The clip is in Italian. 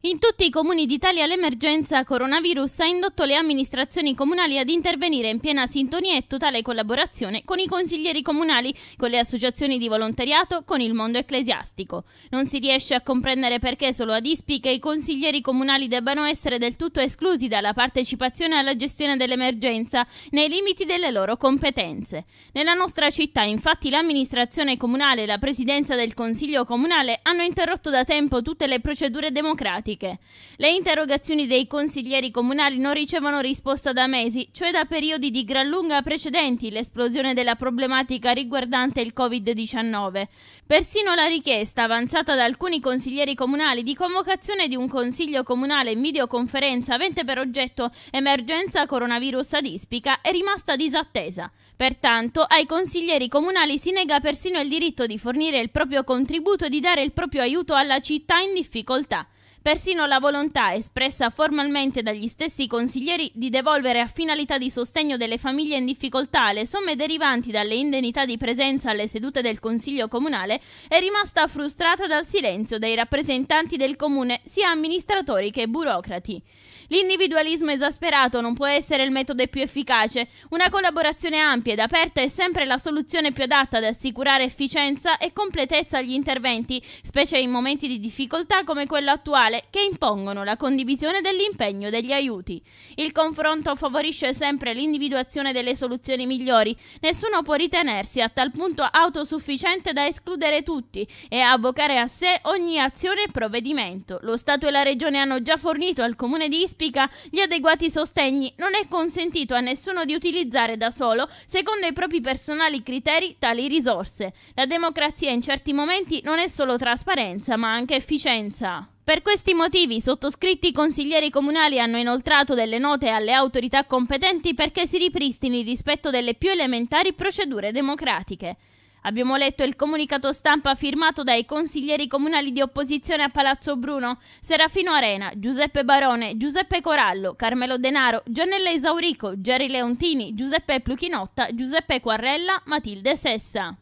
In tutti i comuni d'Italia l'emergenza coronavirus ha indotto le amministrazioni comunali ad intervenire in piena sintonia e totale collaborazione con i consiglieri comunali, con le associazioni di volontariato, con il mondo ecclesiastico. Non si riesce a comprendere perché solo ad Ispica i consiglieri comunali debbano essere del tutto esclusi dalla partecipazione alla gestione dell'emergenza nei limiti delle loro competenze. Nella nostra città infatti l'amministrazione comunale e la presidenza del Consiglio comunale hanno interrotto da tempo tutte le procedure democratiche problematiche. Le interrogazioni dei consiglieri comunali non ricevono risposta da mesi, cioè da periodi di gran lunga precedenti l'esplosione della problematica riguardante il Covid-19. Persino la richiesta avanzata da alcuni consiglieri comunali di convocazione di un consiglio comunale in videoconferenza avente per oggetto emergenza coronavirus ad Ispica è rimasta disattesa. Pertanto, ai consiglieri comunali si nega persino il diritto di fornire il proprio contributo e di dare il proprio aiuto alla città in difficoltà persino la volontà espressa formalmente dagli stessi consiglieri di devolvere a finalità di sostegno delle famiglie in difficoltà le somme derivanti dalle indennità di presenza alle sedute del Consiglio Comunale è rimasta frustrata dal silenzio dei rappresentanti del Comune, sia amministratori che burocrati. L'individualismo esasperato non può essere il metodo più efficace, una collaborazione ampia ed aperta è sempre la soluzione più adatta ad assicurare efficienza e completezza agli interventi, specie in momenti di difficoltà come quello attuale sociale che impongono la condivisione dell'impegno degli aiuti. Il confronto favorisce sempre l'individuazione delle soluzioni migliori, nessuno può ritenersi a tal punto autosufficiente da escludere tutti e avvocare a sé ogni azione e provvedimento. Lo Stato e la Regione hanno già fornito al Comune di Ispica gli adeguati sostegni, non è consentito a nessuno di utilizzare da solo, secondo i propri personali criteri, tali risorse. La democrazia in certi momenti non è solo trasparenza, ma anche efficienza. Per questi motivi, sottoscritti consiglieri comunali hanno inoltrato delle note alle autorità competenti perché si ripristini il rispetto delle più elementari procedure democratiche. Abbiamo letto il comunicato stampa firmato dai consiglieri comunali di opposizione a Palazzo Bruno, Serafino Arena, Giuseppe Barone, Giuseppe Corallo, Carmelo Denaro, Giannella Esaurico, Gerry Leontini, Giuseppe Pluchinotta, Giuseppe Quarrella, Matilde Sessa.